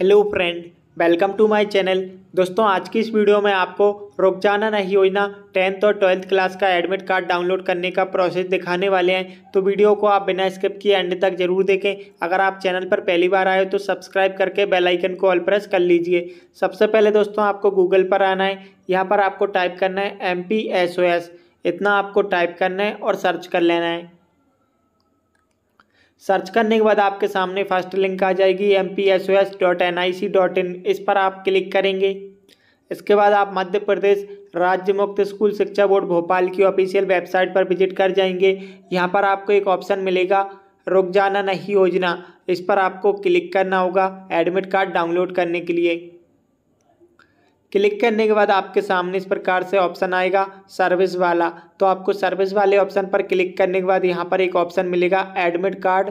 hello friend welcome to my channel दोस्तों आज की इस वीडियो में आपको नहीं योजना टेंथ और ट्वेल्थ क्लास का एडमिट कार्ड डाउनलोड करने का प्रोसेस दिखाने वाले हैं तो वीडियो को आप बिना स्किप किए एंड तक जरूर देखें अगर आप चैनल पर पहली बार आए हो तो सब्सक्राइब करके बेल आइकन को ऑल प्रेस कर लीजिए सबसे पहले दोस्तों आपको गूगल पर आना है यहाँ पर आपको टाइप करना है एम इतना आपको टाइप करना है और सर्च कर लेना है सर्च करने के बाद आपके सामने फर्स्ट लिंक आ जाएगी M P S O S dot N I C dot in इस पर आप क्लिक करेंगे इसके बाद आप मध्य प्रदेश राज्य मुक्त स्कूल शिक्षा बोर्ड भोपाल की ऑफिशियल वेबसाइट पर विजिट कर जाएंगे यहाँ पर आपको एक ऑप्शन मिलेगा रुक जाना नहीं योजना इस पर आपको क्लिक करना होगा एडमिट कार्ड डाउनलोड करने के लिए क्लिक करने के बाद आपके सामने इस प्रकार से ऑप्शन आएगा सर्विस वाला तो आपको सर्विस वाले ऑप्शन पर क्लिक करने के बाद यहाँ पर एक ऑप्शन मिलेगा एडमिट कार्ड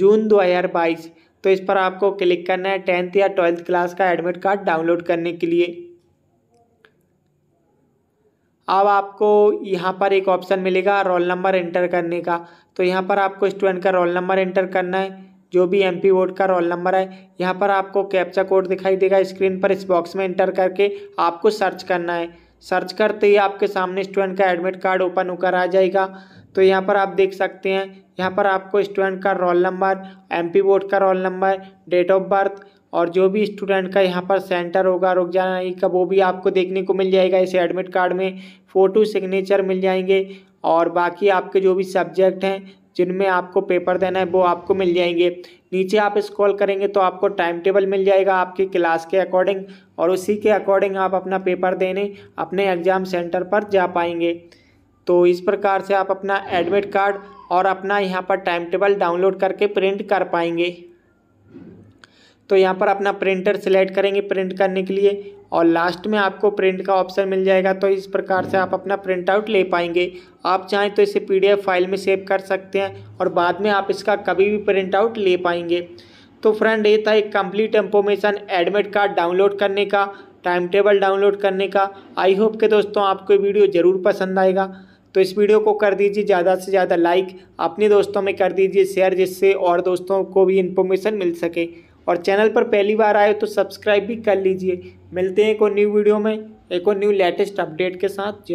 जून 2022 तो इस पर आपको क्लिक करना है टेंथ या ट्वेल्थ क्लास का एडमिट कार्ड डाउनलोड करने के लिए अब आपको यहाँ पर एक ऑप्शन मिलेगा रोल नंबर एंटर करने का तो यहाँ पर आपको स्टूडेंट का रोल नंबर एंटर करना है जो भी एम पी वोट का रोल नंबर है यहाँ पर आपको कैप्चा कोड दिखाई देगा स्क्रीन पर इस बॉक्स में इंटर करके आपको सर्च करना है सर्च करते ही आपके सामने स्टूडेंट का एडमिट कार्ड ओपन होकर आ जाएगा तो यहाँ पर आप देख सकते हैं यहाँ पर आपको स्टूडेंट का roll number M P board का roll number date of birth और जो भी स्टूडेंट का यहाँ पर सेंटर होगा रुक जाना नहीं का वो भी आपको देखने को मिल जाएगा इस एडमिट कार्ड में फ़ोटो सिग्नेचर मिल जाएंगे और बाकी आपके जो भी सब्जेक्ट हैं जिनमें आपको पेपर देना है वो आपको मिल जाएंगे नीचे आप स्क्रॉल करेंगे तो आपको टाइम टेबल मिल जाएगा आपकी क्लास के अकॉर्डिंग और उसी के अकॉर्डिंग आप अपना पेपर देने अपने एग्ज़ाम सेंटर पर जा पाएंगे तो इस प्रकार से आप अपना एडमिट कार्ड और अपना यहाँ पर टाइम टेबल डाउनलोड करके प्रिंट कर पाएंगे तो यहाँ पर अपना प्रिंटर सिलेक्ट करेंगे प्रिंट करने के लिए और लास्ट में आपको प्रिंट का ऑप्शन मिल जाएगा तो इस प्रकार से आप अपना प्रिंट आउट ले पाएंगे आप चाहें तो इसे पीडीएफ फाइल में सेव कर सकते हैं और बाद में आप इसका कभी भी प्रिंट आउट ले पाएंगे तो फ्रेंड ये था एक complete information admit card download करने का टाइम टेबल डाउनलोड करने का आई होप के दोस्तों आपको वीडियो ज़रूर पसंद आएगा तो इस वीडियो को कर दीजिए ज़्यादा से ज़्यादा लाइक अपने दोस्तों में कर दीजिए शेयर जिससे और दोस्तों को भी इन्फॉर्मेशन मिल सके और चैनल पर पहली बार आए तो सब्सक्राइब भी कर लीजिए मिलते हैं एक और न्यू वीडियो में एक और न्यू लेटेस्ट अपडेट के साथ जय